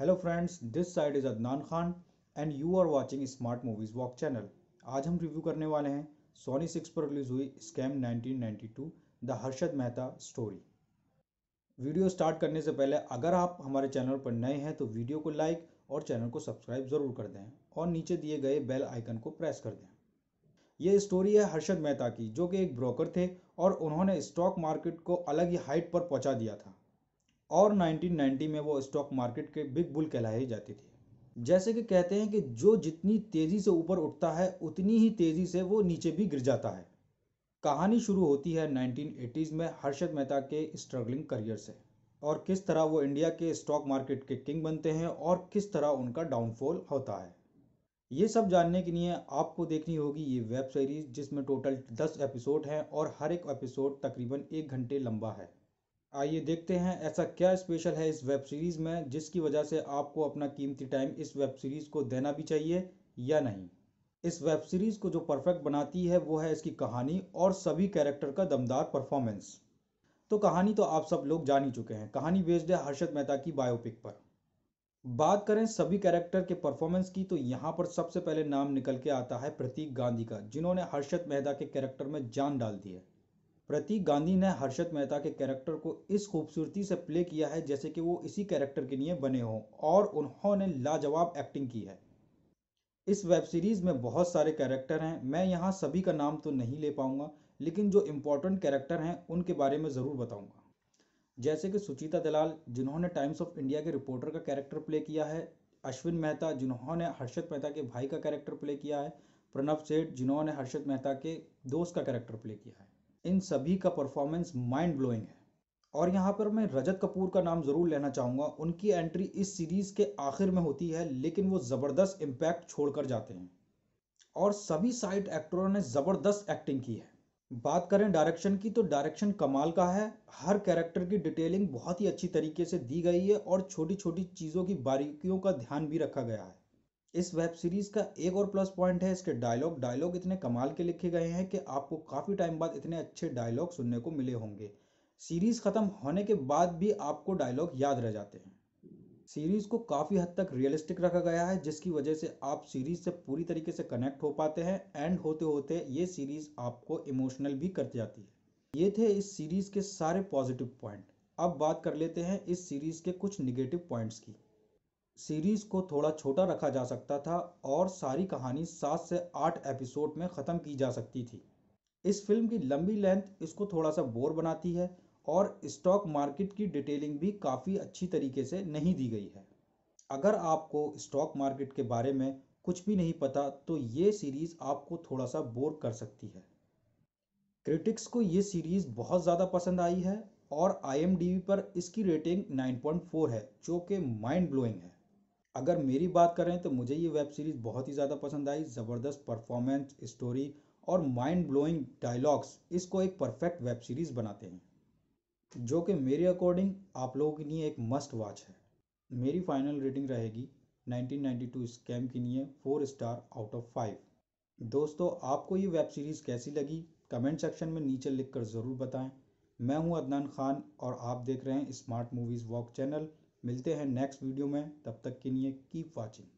hello friends this side is Adnan Khan and you are watching smart movies वॉक channel आज हम review करने वाले हैं सोनी सिक्स पर रिलीज़ हुई scam 1992 the Harshad Mehta story video start करने से पहले अगर आप हमारे चैनल पर नए हैं तो वीडियो को लाइक और चैनल को सब्सक्राइब ज़रूर कर दें और नीचे दिए गए बेल आइकन को प्रेस कर दें यह स्टोरी है हर्षद मेहता की जो कि एक ब्रोकर थे और उन्होंने स्टॉक मार्केट को अलग ही हाइट पर पहुंचा दिया था और 1990 में वो स्टॉक मार्केट के बिग बुल कहलाई जाती थी जैसे कि कहते हैं कि जो जितनी तेज़ी से ऊपर उठता है उतनी ही तेज़ी से वो नीचे भी गिर जाता है कहानी शुरू होती है 1980s में हर्षद मेहता के स्ट्रगलिंग करियर से और किस तरह वो इंडिया के स्टॉक मार्केट के किंग बनते हैं और किस तरह उनका डाउनफॉल होता है ये सब जानने के लिए आपको देखनी होगी ये वेब सीरीज़ जिसमें टोटल दस एपिसोड हैं और हर एक एपिसोड तकरीबन एक घंटे लंबा है आइए देखते हैं ऐसा क्या स्पेशल है इस वेब सीरीज़ में जिसकी वजह से आपको अपना कीमती टाइम इस वेब सीरीज़ को देना भी चाहिए या नहीं इस वेब सीरीज़ को जो परफेक्ट बनाती है वो है इसकी कहानी और सभी कैरेक्टर का दमदार परफॉर्मेंस तो कहानी तो आप सब लोग जान ही चुके हैं कहानी बेस्ड है हर्षद मेहता की बायोपिक पर बात करें सभी कैरेक्टर के परफॉर्मेंस की तो यहाँ पर सबसे पहले नाम निकल के आता है प्रतीक गांधी का जिन्होंने हर्षद मेहता के कैरेक्टर में जान डाल दी है प्रतीक गांधी ने हर्षद मेहता के कैरेक्टर को इस खूबसूरती से प्ले किया है जैसे कि वो इसी कैरेक्टर के लिए बने हों और उन्होंने लाजवाब एक्टिंग की है इस वेब सीरीज़ में बहुत सारे कैरेक्टर हैं मैं यहाँ सभी का नाम तो नहीं ले पाऊँगा लेकिन जो इम्पोर्टेंट कैरेक्टर हैं उनके बारे में ज़रूर बताऊँगा जैसे कि सुचिता दलाल जिन्होंने टाइम्स ऑफ इंडिया के रिपोर्टर का कैरेक्टर प्ले किया है अश्विन मेहता जिन्होंने हर्षद मेहता के भाई का कैरेक्टर प्ले किया है प्रणव सेठ जिन्होंने हर्षद मेहता के दोस्त का कैरेक्टर प्ले किया है इन सभी का परफॉर्मेंस माइंड ब्लोइंग है और यहाँ पर मैं रजत कपूर का नाम ज़रूर लेना चाहूँगा उनकी एंट्री इस सीरीज़ के आखिर में होती है लेकिन वो ज़बरदस्त इम्पैक्ट छोड़कर जाते हैं और सभी साइड एक्टरों ने ज़बरदस्त एक्टिंग की है बात करें डायरेक्शन की तो डायरेक्शन कमाल का है हर कैरेक्टर की डिटेलिंग बहुत ही अच्छी तरीके से दी गई है और छोटी छोटी चीज़ों की बारीकियों का ध्यान भी रखा गया है इस वेब सीरीज़ का एक और प्लस पॉइंट है इसके डायलॉग डायलॉग इतने कमाल के लिखे गए हैं कि आपको काफ़ी टाइम बाद इतने अच्छे डायलॉग सुनने को मिले होंगे सीरीज़ ख़त्म होने के बाद भी आपको डायलॉग याद रह जाते हैं सीरीज़ को काफ़ी हद तक रियलिस्टिक रखा गया है जिसकी वजह से आप सीरीज़ से पूरी तरीके से कनेक्ट हो पाते हैं एंड होते होते ये सीरीज़ आपको इमोशनल भी कर जाती है ये थे इस सीरीज़ के सारे पॉजिटिव पॉइंट अब बात कर लेते हैं इस सीरीज़ के कुछ निगेटिव पॉइंट्स की सीरीज़ को थोड़ा छोटा रखा जा सकता था और सारी कहानी सात से आठ एपिसोड में ख़त्म की जा सकती थी इस फिल्म की लंबी लेंथ इसको थोड़ा सा बोर बनाती है और स्टॉक मार्केट की डिटेलिंग भी काफ़ी अच्छी तरीके से नहीं दी गई है अगर आपको स्टॉक मार्केट के बारे में कुछ भी नहीं पता तो ये सीरीज़ आपको थोड़ा सा बोर कर सकती है क्रिटिक्स को ये सीरीज़ बहुत ज़्यादा पसंद आई है और आई पर इसकी रेटिंग 9.4 है जो कि माइंड ब्लोइंग है अगर मेरी बात करें तो मुझे ये वेब सीरीज़ बहुत ही ज़्यादा पसंद आई ज़बरदस्त परफॉर्मेंस स्टोरी और माइंड ब्लोइंग डायलॉग्स इसको एक परफेक्ट वेब सीरीज़ बनाते हैं जो कि मेरे अकॉर्डिंग आप लोगों के लिए एक मस्ट वॉच है मेरी फाइनल रेटिंग रहेगी 1992 स्कैम के लिए four star out of five दोस्तों आपको ये वेब सीरीज़ कैसी लगी कमेंट सेक्शन में नीचे लिख कर ज़रूर बताएं मैं हूं अदनान खान और आप देख रहे हैं स्मार्ट मूवीज़ वॉक चैनल मिलते हैं नेक्स्ट वीडियो में तब तक के लिए कीप वॉचिंग